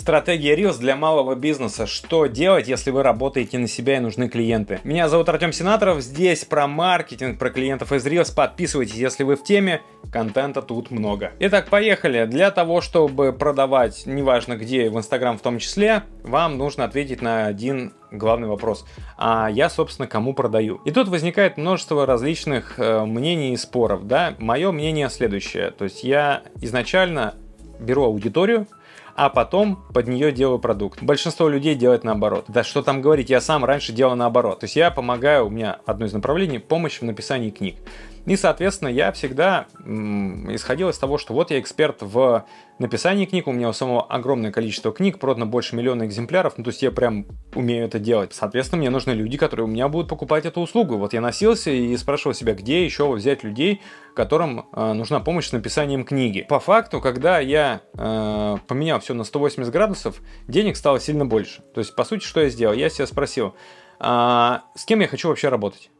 Стратегия Reels для малого бизнеса. Что делать, если вы работаете на себя и нужны клиенты? Меня зовут Артем Сенаторов. Здесь про маркетинг, про клиентов из Reels. Подписывайтесь, если вы в теме. Контента тут много. Итак, поехали. Для того, чтобы продавать, неважно где, в Instagram в том числе, вам нужно ответить на один главный вопрос. А я, собственно, кому продаю? И тут возникает множество различных э, мнений и споров. Да? Мое мнение следующее. То есть я изначально беру аудиторию, а потом под нее делаю продукт. Большинство людей делает наоборот. Да что там говорить, я сам раньше делал наоборот. То есть я помогаю, у меня одно из направлений, помощь в написании книг. И, соответственно, я всегда м, исходил из того, что вот я эксперт в написании книг, у меня у самого огромное количество книг, продано больше миллиона экземпляров, ну, то есть я прям умею это делать. Соответственно, мне нужны люди, которые у меня будут покупать эту услугу. Вот я носился и спрашивал себя, где еще взять людей, которым э, нужна помощь с написанием книги. По факту, когда я э, поменял поменял все на 180 градусов, денег стало сильно больше. То есть, по сути, что я сделал? Я себя спросил, а, с кем я хочу вообще работать?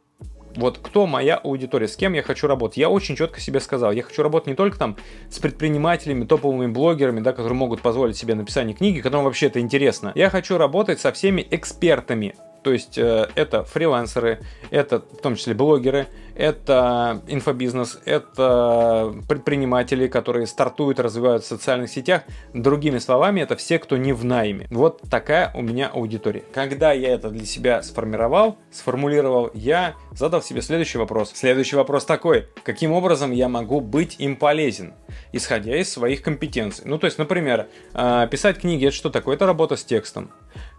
Вот кто моя аудитория, с кем я хочу работать. Я очень четко себе сказал, я хочу работать не только там с предпринимателями, топовыми блогерами, да, которые могут позволить себе написание книги, которым вообще это интересно. Я хочу работать со всеми экспертами, то есть э, это фрилансеры, это в том числе блогеры, это инфобизнес, это предприниматели, которые стартуют, развивают в социальных сетях. Другими словами, это все, кто не в найме. Вот такая у меня аудитория. Когда я это для себя сформировал, сформулировал, я задал себе следующий вопрос. Следующий вопрос такой. Каким образом я могу быть им полезен, исходя из своих компетенций? Ну, то есть, например, э, писать книги, это что такое? Это работа с текстом.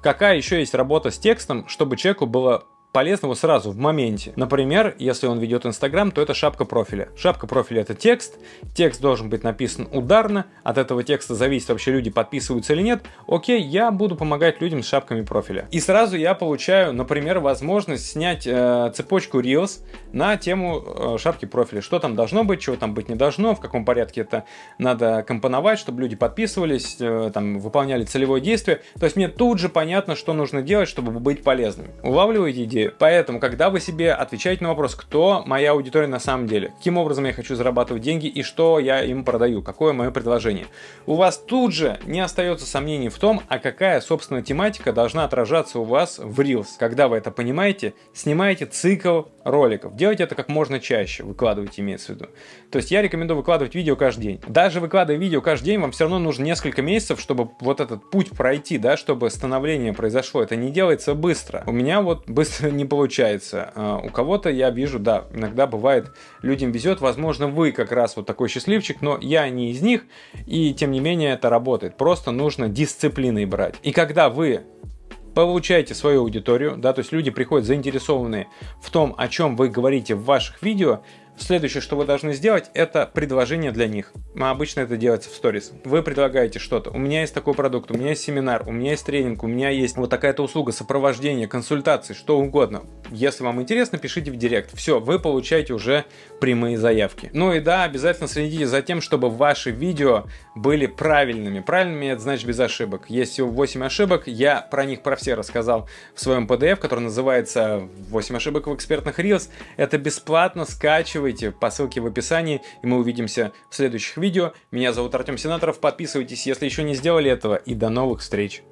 Какая еще есть работа с текстом, чтобы человеку было полезного сразу, в моменте. Например, если он ведет Инстаграм, то это шапка профиля. Шапка профиля это текст, текст должен быть написан ударно, от этого текста зависит вообще люди подписываются или нет. Окей, я буду помогать людям с шапками профиля. И сразу я получаю, например, возможность снять э, цепочку Reels на тему э, шапки профиля. Что там должно быть, чего там быть не должно, в каком порядке это надо компоновать, чтобы люди подписывались, э, там, выполняли целевое действие. То есть мне тут же понятно, что нужно делать, чтобы быть полезным. Улавливаете идею? деньги. Поэтому, когда вы себе отвечаете на вопрос, кто моя аудитория на самом деле, каким образом я хочу зарабатывать деньги и что я им продаю, какое мое предложение, у вас тут же не остается сомнений в том, а какая, собственно, тематика должна отражаться у вас в Reels. Когда вы это понимаете, снимаете цикл роликов. Делайте это как можно чаще, выкладывайте, имеется в виду. То есть я рекомендую выкладывать видео каждый день. Даже выкладывая видео каждый день, вам все равно нужно несколько месяцев, чтобы вот этот путь пройти, да, чтобы становление произошло. Это не делается быстро. У меня вот быстро не получается. А, у кого-то я вижу, да, иногда бывает, людям везет, возможно, вы как раз вот такой счастливчик, но я не из них, и тем не менее это работает. Просто нужно дисциплиной брать. И когда вы получаете свою аудиторию, да, то есть люди приходят заинтересованные в том, о чем вы говорите в ваших видео, Следующее, что вы должны сделать, это предложение для них. Обычно это делается в сторис. Вы предлагаете что-то. У меня есть такой продукт, у меня есть семинар, у меня есть тренинг, у меня есть вот такая-то услуга, сопровождение, консультации, что угодно. Если вам интересно, пишите в директ. Все, вы получаете уже прямые заявки. Ну и да, обязательно следите за тем, чтобы ваши видео были правильными. Правильными это значит без ошибок. Есть всего 8 ошибок. Я про них про все рассказал в своем PDF, который называется 8 ошибок в экспертных рилс. Это бесплатно. Скачивайте по ссылке в описании. И мы увидимся в следующих видео. Меня зовут Артем Сенаторов. Подписывайтесь, если еще не сделали этого. И до новых встреч.